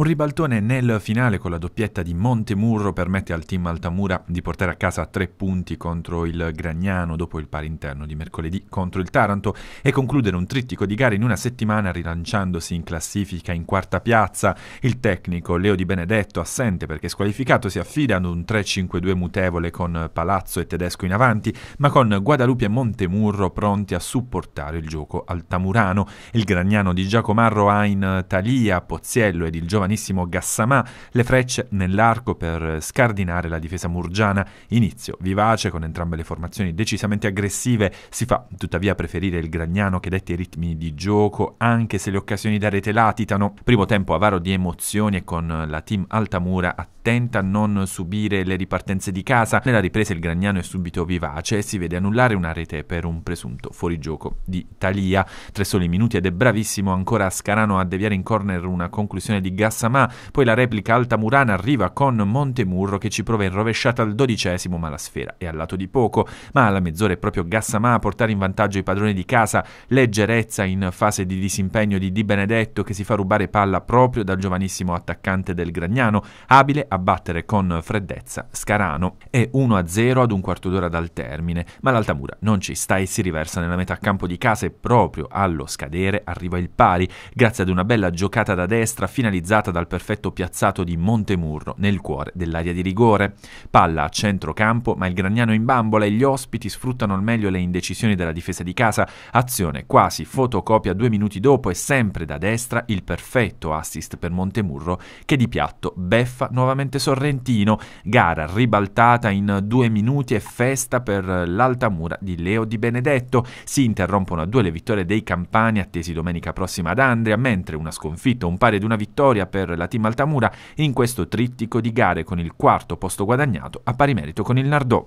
Un ribaltone nel finale con la doppietta di Montemurro permette al team Altamura di portare a casa tre punti contro il Gragnano dopo il pari interno di mercoledì contro il Taranto e concludere un trittico di gare in una settimana rilanciandosi in classifica in quarta piazza. Il tecnico Leo Di Benedetto, assente perché squalificato, si affida ad un 3-5-2 mutevole con Palazzo e Tedesco in avanti, ma con Guadalupe e Montemurro pronti a supportare il gioco altamurano. Il Gragnano di Giacomarro ha in Talia, Pozziello ed il giovane giovanissimo Gassamà, le frecce nell'arco per scardinare la difesa murgiana. Inizio vivace con entrambe le formazioni decisamente aggressive, si fa tuttavia preferire il Gragnano che detti i ritmi di gioco anche se le occasioni da rete latitano. Primo tempo avaro di emozioni e con la team Altamura attenta a non subire le ripartenze di casa. Nella ripresa il Gragnano è subito vivace e si vede annullare una rete per un presunto fuorigioco di Talia. Tre soli minuti ed è bravissimo ancora Scarano a deviare in corner una conclusione di Gas terza, ma poi la replica altamurana arriva con Montemurro che ci prova in rovesciata al dodicesimo, ma la sfera è al lato di poco. Ma alla mezz'ora è proprio Gassamà a portare in vantaggio i padroni di casa, leggerezza in fase di disimpegno di Di Benedetto che si fa rubare palla proprio dal giovanissimo attaccante del Gragnano, abile a battere con freddezza Scarano. È 1-0 ad un quarto d'ora dal termine, ma l'Altamura non ci sta e si riversa nella metà campo di casa e proprio allo scadere arriva il pari, grazie ad una bella giocata da destra finalizzata realizzata dal perfetto piazzato di Montemurro nel cuore dell'area di rigore. Palla a centrocampo, ma il Gragnano in bambola e gli ospiti sfruttano al meglio le indecisioni della difesa di casa. Azione quasi fotocopia due minuti dopo e sempre da destra il perfetto assist per Montemurro che di piatto beffa nuovamente Sorrentino. Gara ribaltata in due minuti e festa per l'altamura di Leo Di Benedetto. Si interrompono a due le vittorie dei Campani attesi domenica prossima ad Andrea, mentre una sconfitta, un pari ed una vittoria per la team Altamura in questo trittico di gare con il quarto posto guadagnato a pari merito con il Nardò.